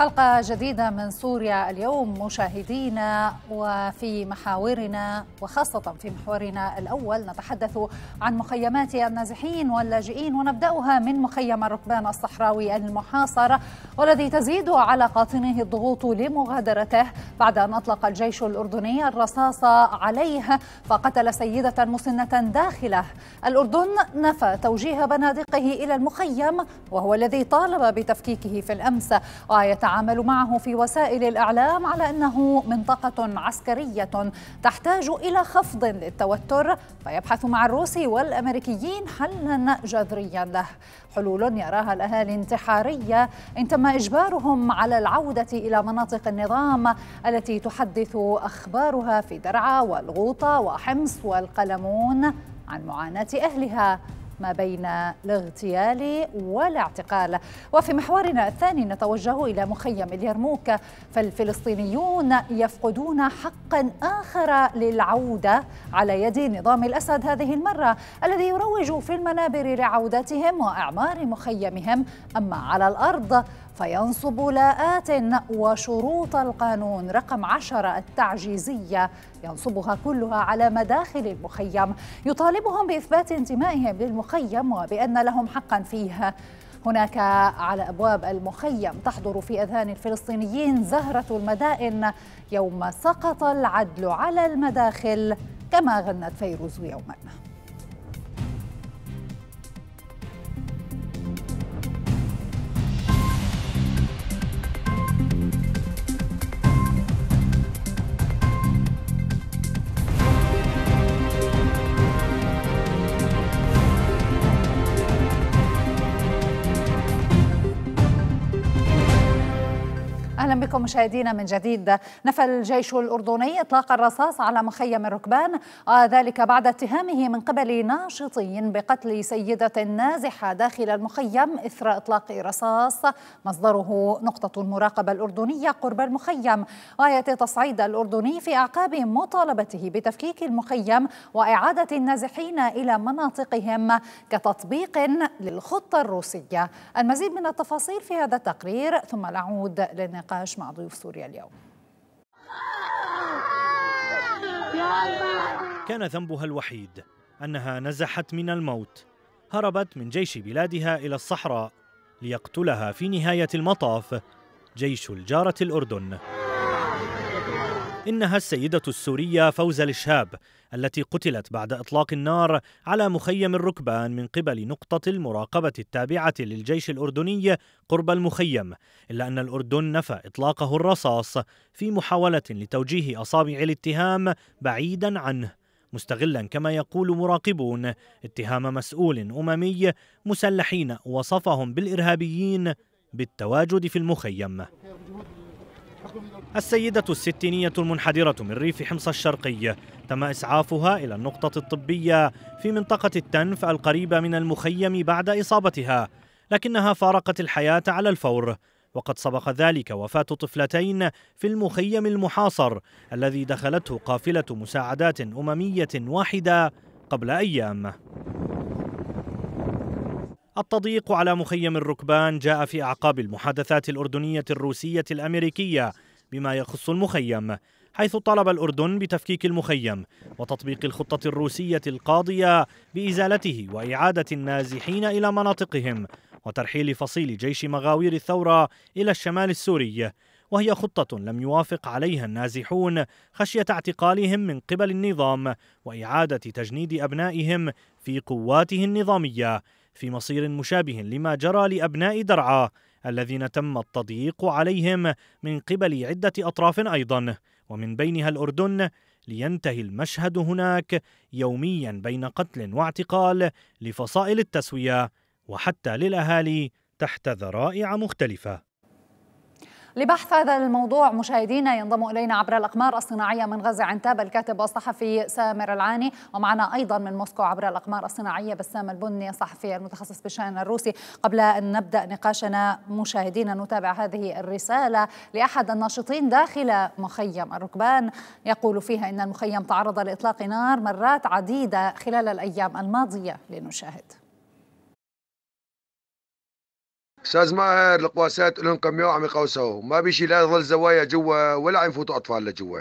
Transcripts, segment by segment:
حلقة جديدة من سوريا اليوم مشاهدينا وفي محاورنا وخاصة في محورنا الأول نتحدث عن مخيمات النازحين واللاجئين ونبدأها من مخيم الركبان الصحراوي المحاصر والذي تزيد على قاطنه الضغوط لمغادرته بعد أن أطلق الجيش الأردني الرصاص عليه فقتل سيدة مسنة داخله الأردن نفى توجيه بنادقه إلى المخيم وهو الذي طالب بتفكيكه في الأمس ويتعلم يتعامل معه في وسائل الإعلام على أنه منطقة عسكرية تحتاج إلى خفض للتوتر فيبحث مع الروس والأمريكيين حلا جذريا له حلول يراها الأهالي انتحارية إن تم إجبارهم على العودة إلى مناطق النظام التي تحدث أخبارها في درعا والغوطة وحمص والقلمون عن معاناة أهلها ما بين الاغتيال والاعتقال وفي محورنا الثاني نتوجه إلى مخيم اليرموك فالفلسطينيون يفقدون حقا آخر للعودة على يد نظام الأسد هذه المرة الذي يروج في المنابر لعودتهم وإعمار مخيمهم أما على الأرض فينصب لاءات وشروط القانون رقم 10 التعجيزية ينصبها كلها على مداخل المخيم يطالبهم بإثبات انتمائهم للمخيم وبأن لهم حقا فيه هناك على ابواب المخيم تحضر في اذهان الفلسطينيين زهره المدائن يوم سقط العدل على المداخل كما غنت فيروز يوما اهلا بكم مشاهدينا من جديد نفى الجيش الاردني اطلاق الرصاص على مخيم الركبان ذلك بعد اتهامه من قبل ناشطين بقتل سيده نازحه داخل المخيم اثر اطلاق رصاص مصدره نقطه المراقبه الاردنيه قرب المخيم وياتي آية تصعيد الاردني في اعقاب مطالبته بتفكيك المخيم واعاده النازحين الى مناطقهم كتطبيق للخطه الروسيه المزيد من التفاصيل في هذا التقرير ثم نعود للنقاش النقاش مع ضيوف سوريا اليوم كان ذنبها الوحيد أنها نزحت من الموت هربت من جيش بلادها إلى الصحراء ليقتلها في نهاية المطاف جيش الجارة الأردن إنها السيدة السورية فوزة الشهاب التي قتلت بعد إطلاق النار على مخيم الركبان من قبل نقطة المراقبة التابعة للجيش الأردني قرب المخيم إلا أن الأردن نفى إطلاقه الرصاص في محاولة لتوجيه أصابع الاتهام بعيدا عنه مستغلا كما يقول مراقبون اتهام مسؤول أممي مسلحين وصفهم بالإرهابيين بالتواجد في المخيم السيدة الستينية المنحدرة من ريف حمص الشرقي تم إسعافها إلى النقطة الطبية في منطقة التنف القريبة من المخيم بعد إصابتها لكنها فارقت الحياة على الفور وقد سبق ذلك وفاة طفلتين في المخيم المحاصر الذي دخلته قافلة مساعدات أممية واحدة قبل أيام التضييق على مخيم الركبان جاء في أعقاب المحادثات الأردنية الروسية الأمريكية بما يخص المخيم حيث طالب الأردن بتفكيك المخيم وتطبيق الخطة الروسية القاضية بإزالته وإعادة النازحين إلى مناطقهم وترحيل فصيل جيش مغاوير الثورة إلى الشمال السوري وهي خطة لم يوافق عليها النازحون خشية اعتقالهم من قبل النظام وإعادة تجنيد أبنائهم في قواته النظامية في مصير مشابه لما جرى لأبناء درعا الذين تم التضييق عليهم من قبل عدة أطراف أيضا ومن بينها الأردن لينتهي المشهد هناك يوميا بين قتل واعتقال لفصائل التسوية وحتى للأهالي تحت ذرائع مختلفة لبحث هذا الموضوع مشاهدينا ينضم الينا عبر الاقمار الصناعيه من غزه عنتاب الكاتب والصحفي سامر العاني ومعنا ايضا من موسكو عبر الاقمار الصناعيه بسام البني الصحفي المتخصص بالشان الروسي قبل ان نبدا نقاشنا مشاهدينا نتابع هذه الرساله لاحد الناشطين داخل مخيم الركبان يقول فيها ان المخيم تعرض لاطلاق نار مرات عديده خلال الايام الماضيه لنشاهد استاذ ماهر القواسات لهم كم يوم عم يقوسوا ما بيشي لا ظل زوايا جوا ولا عم يفوتوا اطفال لجوا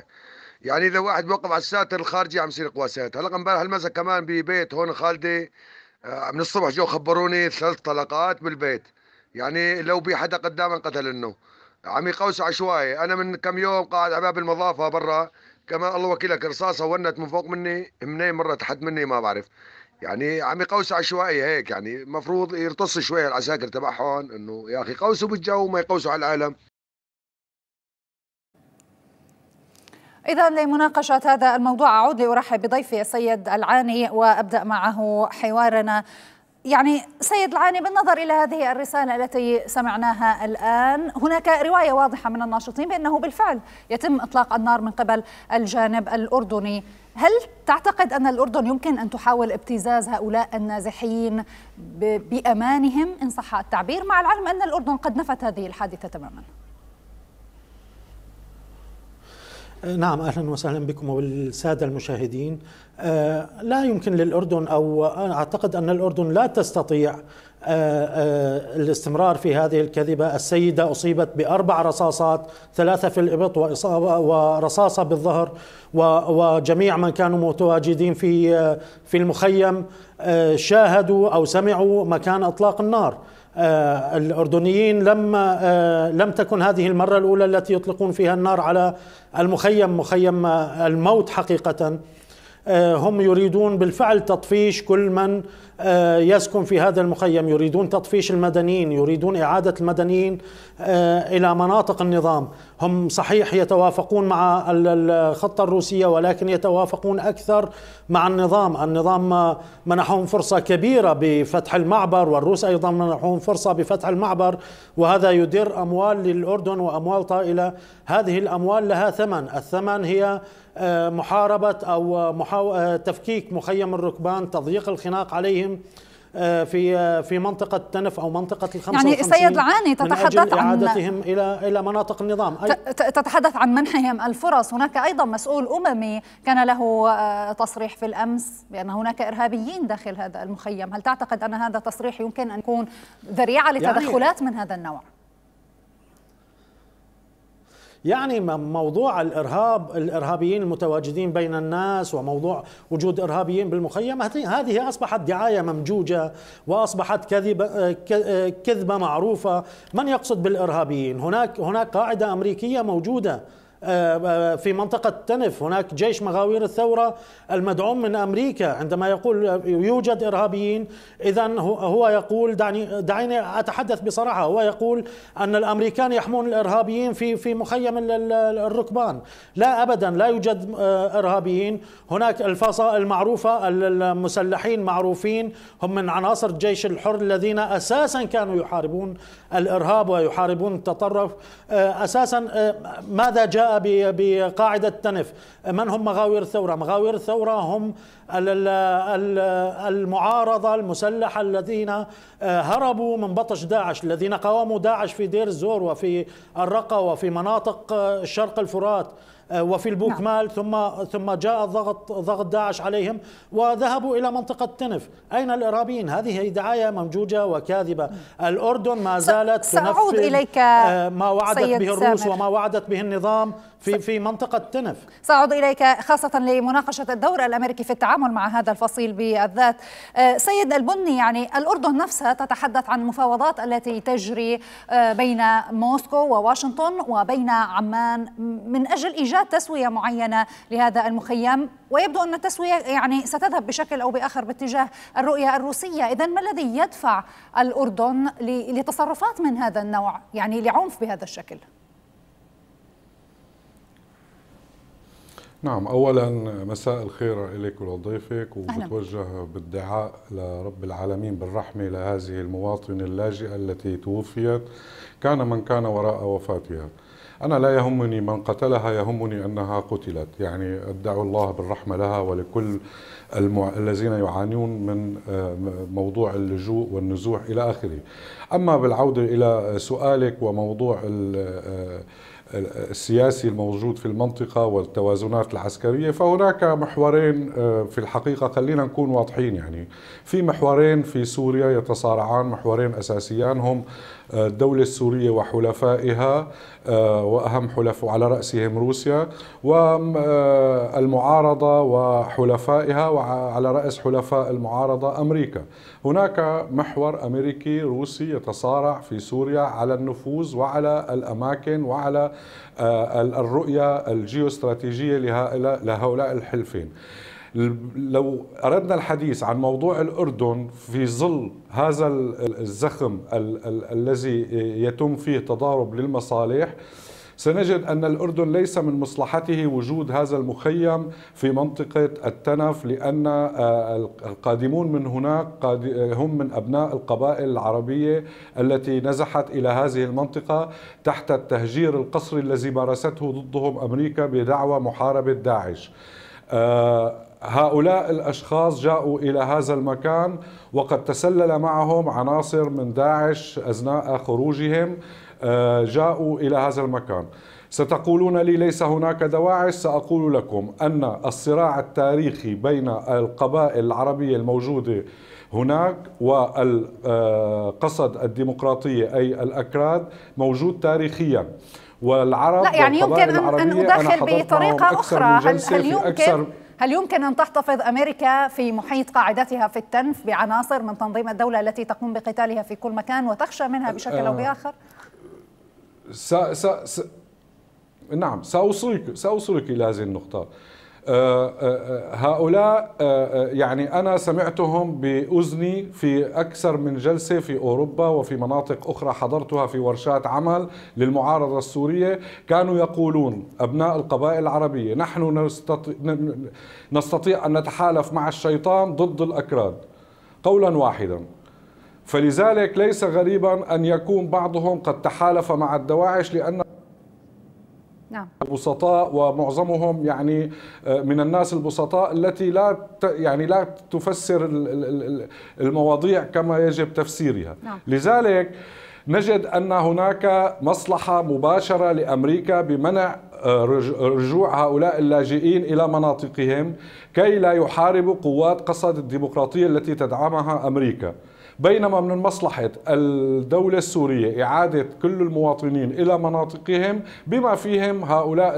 يعني اذا واحد بوقف على الساتر الخارجي عم يصير قواسات هلا امبارح المسا كمان ببيت هون خالدي آه، من الصبح جو خبروني ثلاث طلقات بالبيت يعني لو بي حدا قدامه قتل انه عم يقوسوا عشوائي انا من كم يوم قاعد على باب المضافه برا كمان الله وكيلك رصاصه ونت من فوق مني منين مرت حد مني ما بعرف يعني عم يقوسوا عشوائيه هيك يعني المفروض يرتصوا شويه العساكر تبعهم انه يا اخي قوسوا بالجو وما يقوسوا على العالم إذا لمناقشة هذا الموضوع أعود لأرحب بضيفي السيد العاني وأبدأ معه حوارنا يعني سيد العاني بالنظر إلى هذه الرسالة التي سمعناها الآن هناك رواية واضحة من الناشطين بأنه بالفعل يتم إطلاق النار من قبل الجانب الأردني هل تعتقد أن الأردن يمكن أن تحاول ابتزاز هؤلاء النازحين بأمانهم إن صح التعبير مع العلم أن الأردن قد نفت هذه الحادثة تماماً؟ آه، نعم اهلا وسهلا بكم وبالساده المشاهدين آه، لا يمكن للاردن او اعتقد ان الاردن لا تستطيع آه، الاستمرار في هذه الكذبه السيده اصيبت باربع رصاصات ثلاثه في الابط واصابه ورصاصه بالظهر وجميع من كانوا متواجدين في في المخيم شاهدوا او سمعوا مكان اطلاق النار آه، الأردنيين لما آه، لم تكن هذه المرة الأولى التي يطلقون فيها النار على المخيم مخيم الموت حقيقة آه، هم يريدون بالفعل تطفيش كل من آه، يسكن في هذا المخيم يريدون تطفيش المدنيين يريدون إعادة المدنيين آه، إلى مناطق النظام هم صحيح يتوافقون مع الخطة الروسية ولكن يتوافقون أكثر مع النظام النظام منحهم فرصة كبيرة بفتح المعبر والروس أيضا منحهم فرصة بفتح المعبر وهذا يدر أموال للأردن وأموال طائلة هذه الأموال لها ثمن الثمن هي آه، محاربة أو تفكيك مخيم الركبان تضييق الخناق عليهم القائم آه، في آه، في منطقة تنف أو منطقة الخمسة يعني سيد العاني تتحدث من أجل إعادتهم عن إلى إلى مناطق النظام تتحدث عن منحهم الفرص هناك أيضا مسؤول أممي كان له آه، تصريح في الأمس بأن هناك إرهابيين داخل هذا المخيم هل تعتقد أن هذا تصريح يمكن أن يكون ذريعة يعني لتدخلات يعني من هذا النوع؟ يعني موضوع الارهاب الارهابيين المتواجدين بين الناس وموضوع وجود ارهابيين بالمخيم هذه اصبحت دعايه ممجوجه واصبحت كذبه كذبه معروفه من يقصد بالارهابيين هناك هناك قاعده امريكيه موجوده آه، في منطقة تنف هناك جيش مغاوير الثورة المدعوم من أمريكا عندما يقول يوجد إرهابيين إذا هو يقول دعني دعيني أتحدث بصراحة هو يقول أن الأمريكان يحمون الإرهابيين في في مخيم الركبان لا أبدا لا يوجد آه، إرهابيين هناك الفصائل المعروفة المسلحين معروفين هم من عناصر الجيش الحر الذين أساسا كانوا يحاربون الإرهاب ويحاربون التطرف آه، أساسا ماذا جاء بقاعدة تنف من هم مغاوير الثورة؟ مغاوير الثورة هم المعارضة المسلحة الذين آه، هربوا من بطش داعش الذين قاوموا داعش في دير الزور وفي الرقة وفي مناطق آه، شرق الفرات آه، وفي البوكمال نعم. ثم ثم جاء ضغط ضغط داعش عليهم وذهبوا الى منطقه تنف، اين الارهابيين؟ هذه دعايه ممجوجه وكاذبه، الاردن ما زالت سأعود تنفذ اليك آه، ما وعدت به الروس سامر. وما وعدت به النظام في في منطقه تنف ساعود اليك خاصه لمناقشه الدور الامريكي في التعامل مع هذا الفصيل بالذات آه، سيد البني يعني الاردن نفسها تتحدث عن المفاوضات التي تجري آه، بين موسكو وواشنطن وبين عمان من اجل ايجاد تسويه معينه لهذا المخيم ويبدو ان التسويه يعني ستذهب بشكل او باخر باتجاه الرؤيه الروسيه اذا ما الذي يدفع الاردن لتصرفات من هذا النوع يعني لعنف بهذا الشكل نعم اولا مساء الخير لك ولضيفك وبتوجه بالدعاء لرب العالمين بالرحمه لهذه المواطنه اللاجئه التي توفيت كان من كان وراء وفاتها انا لا يهمني من قتلها يهمني انها قتلت يعني ادعو الله بالرحمه لها ولكل المع... الذين يعانون من آه، موضوع اللجوء والنزوح الى اخره اما بالعوده الى سؤالك وموضوع ال... آه، السياسي الموجود في المنطقة والتوازنات العسكرية فهناك محورين آه، في الحقيقة خلينا نكون واضحين يعني في محورين في سوريا يتصارعان محورين أساسيان هم الدولة السورية وحلفائها آه، وأهم حلفاء على رأسهم روسيا والمعارضة آه، وحلفائها وعلى رأس حلفاء المعارضة أمريكا هناك محور أمريكي روسي يتصارع في سوريا على النفوذ وعلى الأماكن وعلى آه، الرؤية الجيوستراتيجية لهؤلاء الحلفين لو أردنا الحديث عن موضوع الأردن في ظل هذا الزخم ال ال الذي يتم فيه تضارب للمصالح سنجد أن الأردن ليس من مصلحته وجود هذا المخيم في منطقة التنف لأن آه، القادمون من هناك هم من أبناء القبائل العربية التي نزحت إلى هذه المنطقة تحت التهجير القسري الذي مارسته ضدهم أمريكا بدعوى محاربة داعش آه، هؤلاء الاشخاص جاءوا الى هذا المكان وقد تسلل معهم عناصر من داعش اثناء خروجهم آه، جاءوا الى هذا المكان. ستقولون لي ليس هناك دواعش ساقول لكم ان الصراع التاريخي بين القبائل العربيه الموجوده هناك والقصد الديمقراطيه اي الاكراد موجود تاريخيا. والعرب لا يعني يمكن ان ادخل بطريقه اخرى هل, هل يمكن هل يمكن أن تحتفظ أمريكا في محيط قاعدتها في التنف بعناصر من تنظيم الدولة التي تقوم بقتالها في كل مكان وتخشى منها بشكل أو آه. بآخر؟ سا سا سا نعم سأوصلك سأوصلك إلى هذه النقطة آه، آه، آه، هؤلاء يعني أنا سمعتهم بأذني في أكثر من جلسة في أوروبا وفي مناطق أخرى حضرتها في ورشات عمل للمعارضة السورية كانوا يقولون أبناء القبائل العربية نحن نستطيع أن نتحالف مع الشيطان ضد الأكراد قولا واحدا فلذلك ليس غريبا أن يكون بعضهم قد تحالف مع الدواعش لأن نعم. البسطاء ومعظمهم يعني آه، من الناس البسطاء التي لا يعني لا تفسر المواضيع كما يجب تفسيرها نعم. لذلك نجد ان هناك مصلحه مباشره لامريكا بمنع آه، رجوع هؤلاء اللاجئين الى مناطقهم كي لا يحاربوا قوات قصد الديمقراطيه التي تدعمها امريكا بينما من مصلحة الدولة السورية إعادة كل المواطنين إلى مناطقهم بما فيهم هؤلاء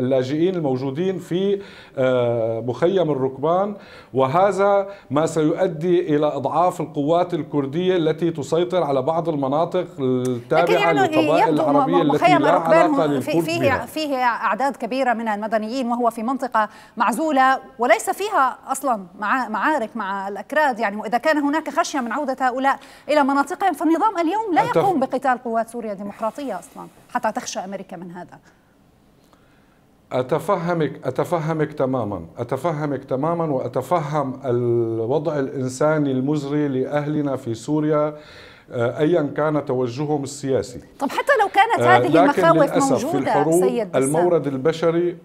اللاجئين الموجودين في آه، مخيم الركبان وهذا ما سيؤدي إلى أضعاف القوات الكردية التي تسيطر على بعض المناطق التابعة يعني للقبائل العربية التي لا علاقة للكرد فيه, فيه أعداد كبيرة من المدنيين وهو في منطقة معزولة وليس فيها أصلا معارك مع الأكراد يعني وإذا كان هناك خشية من عودة هؤلاء إلى مناطقهم فالنظام اليوم لا يقوم بقتال قوات سوريا الديمقراطية أصلا حتى تخشى أمريكا من هذا أتفهمك أتفهمك تماما أتفهمك تماما وأتفهم الوضع الإنساني المزري لأهلنا في سوريا آه، ايا كان توجههم السياسي طب حتى لو كانت آه، هذه المخاوف موجوده في الحروب سيد المورد البشري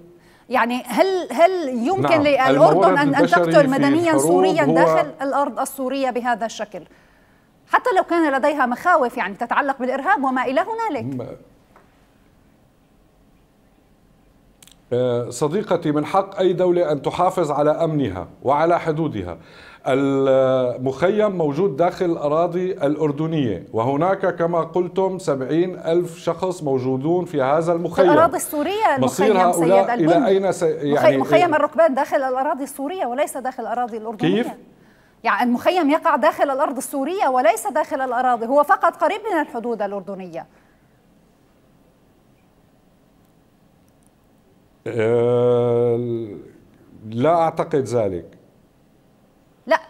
يعني هل هل يمكن نعم. للاردن ان ان تقتل مدنيا سوريا داخل الارض السوريه بهذا الشكل؟ حتى لو كان لديها مخاوف يعني تتعلق بالارهاب وما الى هنالك. آه، صديقتي من حق اي دوله ان تحافظ على امنها وعلى حدودها. المخيم موجود داخل الأراضي الأردنية وهناك كما قلتم سبعين ألف شخص موجودون في هذا المخيم الأراضي السورية مصير هؤلاء سيد إلى أين س... يعني مخيم الركبان داخل الأراضي السورية وليس داخل الأراضي الأردنية كيف؟ يعني المخيم يقع داخل الأرض السورية وليس داخل الأراضي هو فقط قريب من الحدود الأردنية آه، لا أعتقد ذلك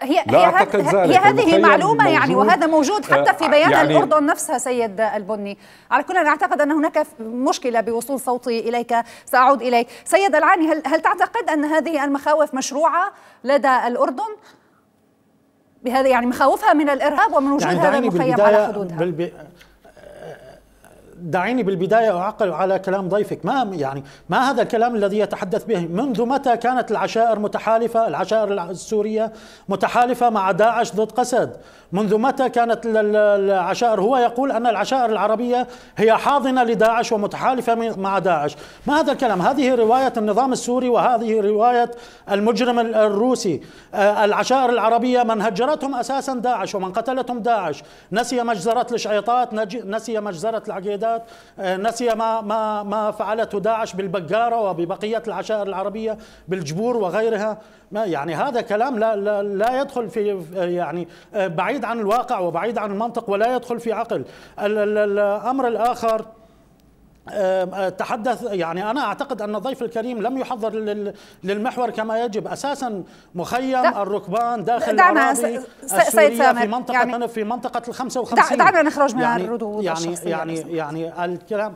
هي لا هي أعتقد ذلك هي هذه معلومة يعني وهذا موجود حتى آه، في بيان يعني الأردن نفسها سيد البني على كل أنا أعتقد أن هناك مشكلة بوصول صوتي إليك سأعود إليك سيد العاني هل, هل تعتقد أن هذه المخاوف مشروعة لدى الأردن؟ بهذا يعني مخاوفها من الارهاب ومن وجود يعني هذا المخيم على حدودها دعيني بالبداية أعقل على كلام ضيفك ما يعني ما هذا الكلام الذي يتحدث به منذ متى كانت العشائر متحالفة العشائر السورية متحالفة مع داعش ضد قسد منذ متى كانت العشائر هو يقول أن العشائر العربية هي حاضنة لداعش ومتحالفة مع داعش ما هذا الكلام هذه رواية النظام السوري وهذه رواية المجرم الروسي آه، العشائر العربية من هجرتهم أساسا داعش ومن قتلتهم داعش نسي مجزرة الشعيطات نسي مجزرة العقيدات العشرينيات آه، نسي ما ما ما فعلته داعش بالبقاره وببقيه العشائر العربيه بالجبور وغيرها ما يعني هذا كلام لا لا, لا يدخل في يعني آه، بعيد عن الواقع وبعيد عن المنطق ولا يدخل في عقل الامر الاخر أه، تحدث يعني انا اعتقد ان الضيف الكريم لم يحضر للمحور كما يجب اساسا مخيم الركبان داخل دعنا السورية في منطقه يعني في منطقه ال 55 دعنا نخرج من يعني الردود يعني يعني يعني الكلام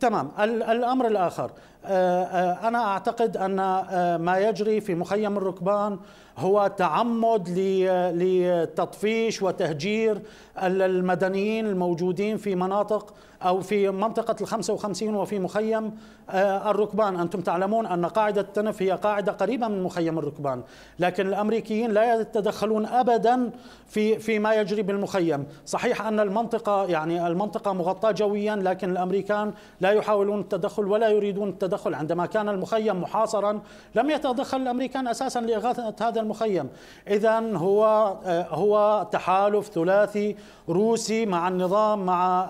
تمام الامر الاخر آه، آه، أنا أعتقد أن آه، ما يجري في مخيم الركبان هو تعمد لتطفيش وتهجير المدنيين الموجودين في مناطق أو في منطقة ال 55 وفي مخيم الركبان أنتم تعلمون أن قاعدة تنف هي قاعدة قريبة من مخيم الركبان لكن الأمريكيين لا يتدخلون أبدا في في ما يجري بالمخيم صحيح أن المنطقة يعني المنطقة مغطاة جويا لكن الأمريكان لا يحاولون التدخل ولا يريدون التدخل التدخل عندما كان المخيم محاصرا لم يتدخل الأمريكان أساسا لإغاثة هذا المخيم إذا هو آه، هو تحالف ثلاثي روسي مع النظام مع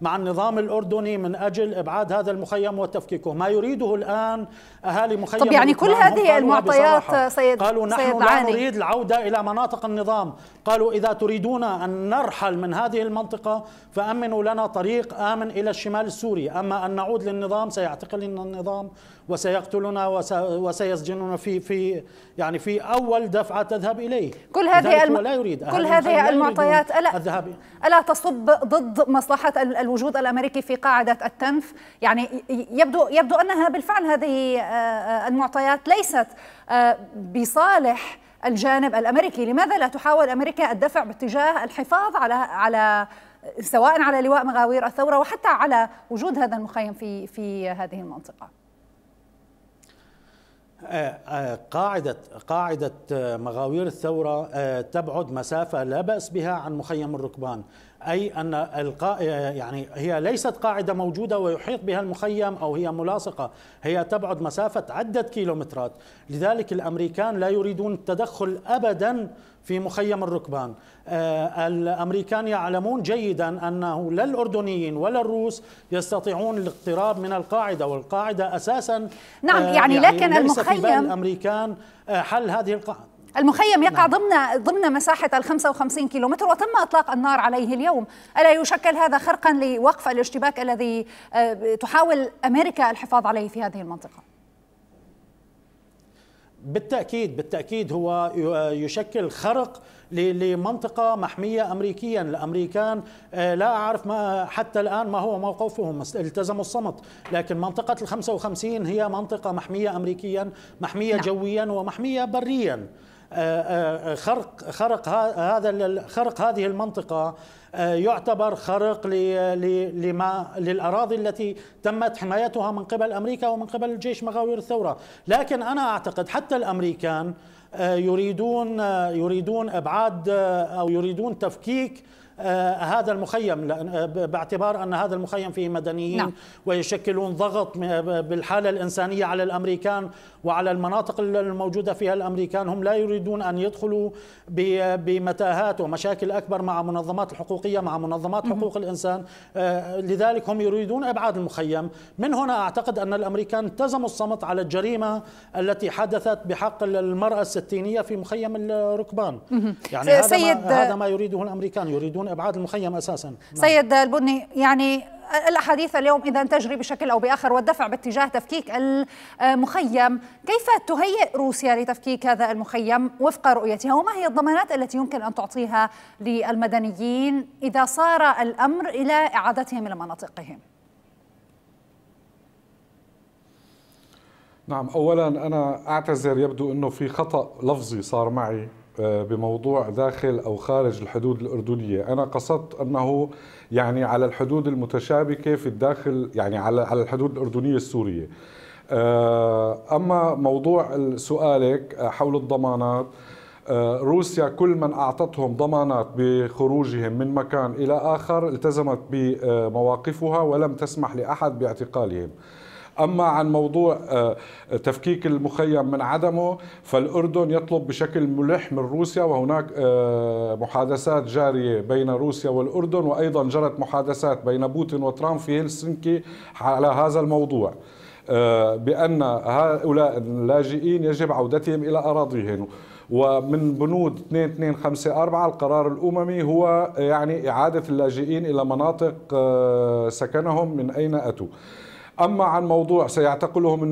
مع النظام الأردني من أجل إبعاد هذا المخيم وتفكيكه ما يريده الآن أهالي مخيم طب يعني كل هذه المعطيات سيد قالوا نحن سيد لا عاني. نريد العودة إلى مناطق النظام قالوا إذا تريدون أن نرحل من هذه المنطقة فأمنوا لنا طريق آمن إلى الشمال السوري أما أن نعود للنظام سيعتقل النظام وسيقتلنا وسيسجننا في في يعني في اول دفعه تذهب اليه كل هذه الم... لا يريد كل هذه المعطيات الا الذهاب الا تصب ضد مصلحه الوجود الامريكي في قاعده التنف يعني يبدو يبدو انها بالفعل هذه آه، المعطيات ليست آه، بصالح الجانب الامريكي لماذا لا تحاول امريكا الدفع باتجاه الحفاظ على على سواء على لواء مغاوير الثوره وحتى على وجود هذا المخيم في في هذه المنطقه آه، آه، قاعدة قاعدة آه، مغاوير الثورة تبعد مسافة لا بأس بها عن مخيم الركبان، أي أن القا... يعني هي ليست قاعدة موجودة ويحيط بها المخيم أو هي ملاصقة هي تبعد مسافة عدة كيلومترات لذلك الأمريكان لا يريدون التدخل أبدا في مخيم الركبان آه، الأمريكان يعلمون جيدا أنه لا الأردنيين ولا الروس يستطيعون الاقتراب من القاعدة والقاعدة أساسا نعم آه، يعني, يعني لكن المخيم الأمريكان آه، حل هذه القاعدة المخيم يقع نعم. ضمن ضمن مساحة ال 55 كيلومتر وتم إطلاق النار عليه اليوم ألا يشكل هذا خرقا لوقف الاشتباك الذي تحاول أمريكا الحفاظ عليه في هذه المنطقة؟ بالتاكيد بالتاكيد هو يشكل خرق لمنطقه محميه امريكيا الامريكان آه، لا اعرف ما حتى الان ما هو موقفهم التزموا الصمت لكن منطقه ال 55 هي منطقه محميه امريكيا محميه نعم. جويا ومحميه بريا خرق خرق هذا خرق هذه المنطقه آه، يعتبر خرق لما للاراضي التي تمت حمايتها من قبل امريكا ومن قبل جيش مغاوير الثوره، لكن انا اعتقد حتى الامريكان آه، يريدون آه، يريدون ابعاد او يريدون تفكيك آه، هذا المخيم آه، باعتبار أن هذا المخيم فيه مدنيين نعم. ويشكلون ضغط بالحالة الإنسانية على الأمريكان وعلى المناطق الموجودة فيها الأمريكان هم لا يريدون أن يدخلوا بمتاهات ومشاكل أكبر مع منظمات الحقوقية مع منظمات حقوق الإنسان آه، لذلك هم يريدون إبعاد المخيم من هنا أعتقد أن الأمريكان التزموا الصمت على الجريمة التي حدثت بحق المرأة الستينية في مخيم الركبان يعني هذا ما, هذا ما يريده الأمريكان يريدون من ابعاد المخيم اساسا نعم. سيد البني يعني الاحاديث اليوم اذا تجري بشكل او باخر والدفع باتجاه تفكيك المخيم، كيف تهيئ روسيا لتفكيك هذا المخيم وفق رؤيتها وما هي الضمانات التي يمكن ان تعطيها للمدنيين اذا صار الامر الى اعادتهم الى مناطقهم؟ نعم اولا انا اعتذر يبدو انه في خطا لفظي صار معي آه، بموضوع داخل أو خارج الحدود الأردنية أنا قصدت أنه يعني على الحدود المتشابكة في الداخل يعني على الحدود الأردنية السورية آه، أما موضوع سؤالك آه، حول الضمانات روسيا كل من أعطتهم ضمانات بخروجهم من مكان إلى آخر التزمت بمواقفها ولم تسمح لأحد باعتقالهم أما عن موضوع آه، تفكيك المخيم من عدمه فالأردن يطلب بشكل ملح من روسيا وهناك آه، محادثات جارية بين روسيا والأردن وأيضا جرت محادثات بين بوتين وترامب في هلسنكي على هذا الموضوع آه، بأن هؤلاء اللاجئين يجب عودتهم إلى أراضيهم ومن بنود 2254 القرار الأممي هو يعني إعادة اللاجئين إلى مناطق سكنهم من أين أتوا أما عن موضوع سيعتقلهم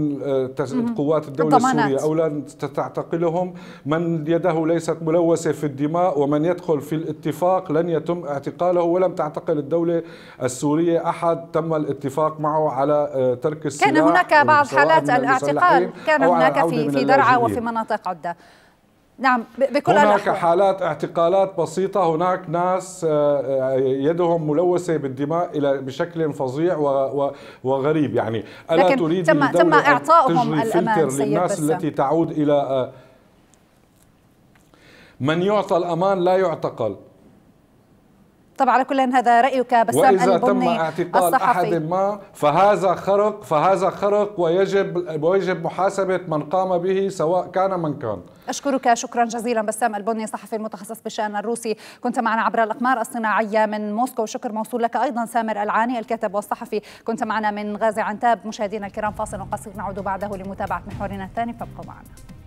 القوات آه، الدولة السورية أو لا تعتقلهم من يده ليست ملوثة في الدماء ومن يدخل في الاتفاق لن يتم اعتقاله ولم تعتقل الدولة السورية أحد تم الاتفاق معه على آه، ترك السلاح كان هناك بعض حالات الاعتقال كان هناك في في درعا وفي مناطق عدة نعم بكل هناك الأحوال. حالات اعتقالات بسيطة هناك ناس آه، آه، يدهم ملوثة بالدماء إلى بشكل فظيع وغريب يعني ألا لكن تريد تم, تم إعطائهم الأمان سيد للناس بس. التي تعود إلى آه، من يعطى الأمان لا يعتقل طبعا على كل هذا رايك بسام وإذا تم اعتقال الصحفي. احد ما فهذا خرق فهذا خرق ويجب ويجب محاسبه من قام به سواء كان من كان اشكرك شكرا جزيلا بسام البني الصحفي المتخصص بالشان الروسي كنت معنا عبر الاقمار الصناعيه من موسكو شكر موصول لك ايضا سامر العاني الكاتب والصحفي كنت معنا من غازي عنتاب مشاهدينا الكرام فاصل قصير نعود بعده لمتابعه محورنا الثاني فابقوا معنا